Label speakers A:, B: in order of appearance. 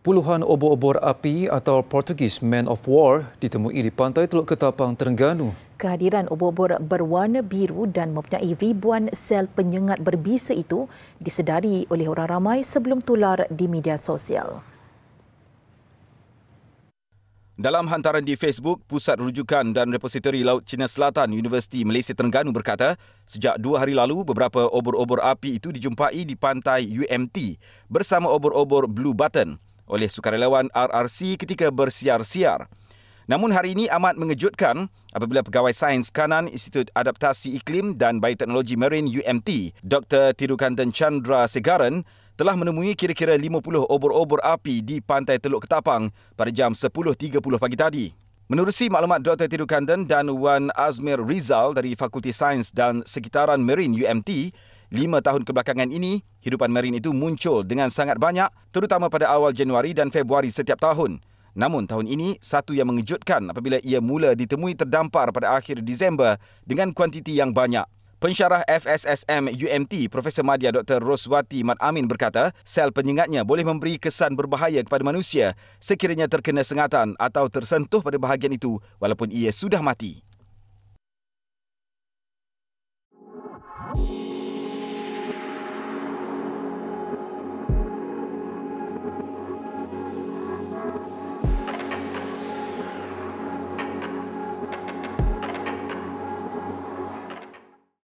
A: Puluhan obor-obor api atau Portugis Man of War ditemui di pantai Teluk Ketapang, Terengganu.
B: Kehadiran obor-obor berwarna biru dan mempunyai ribuan sel penyengat berbisa itu disedari oleh orang ramai sebelum tular di media sosial.
C: Dalam hantaran di Facebook, Pusat Rujukan dan Repositori Laut Cina Selatan Universiti Malaysia Terengganu berkata, sejak dua hari lalu, beberapa obor-obor api itu dijumpai di pantai UMT bersama obor-obor Blue Button oleh sukarelawan RRC ketika bersiar-siar. Namun hari ini amat mengejutkan apabila pegawai sains kanan Institut Adaptasi Iklim dan Bioteknologi Marin UMT, Dr. Tirukanten Chandra Segaran, telah menemui kira-kira 50 obor-obor api di pantai Teluk Ketapang pada jam 10.30 pagi tadi. Menerusi maklumat Dr. Tirukanten dan Wan Azmir Rizal dari Fakulti Sains dan Sekitaran Marin UMT, Lima tahun kebelakangan ini, hidupan marin itu muncul dengan sangat banyak, terutama pada awal Januari dan Februari setiap tahun. Namun tahun ini, satu yang mengejutkan apabila ia mula ditemui terdampar pada akhir Disember dengan kuantiti yang banyak. Pensyarah FSSM UMT, Profesor Madya Dr. Roswati Mat Amin berkata, sel penyengatnya boleh memberi kesan berbahaya kepada manusia sekiranya terkena sengatan atau tersentuh pada bahagian itu walaupun ia sudah mati.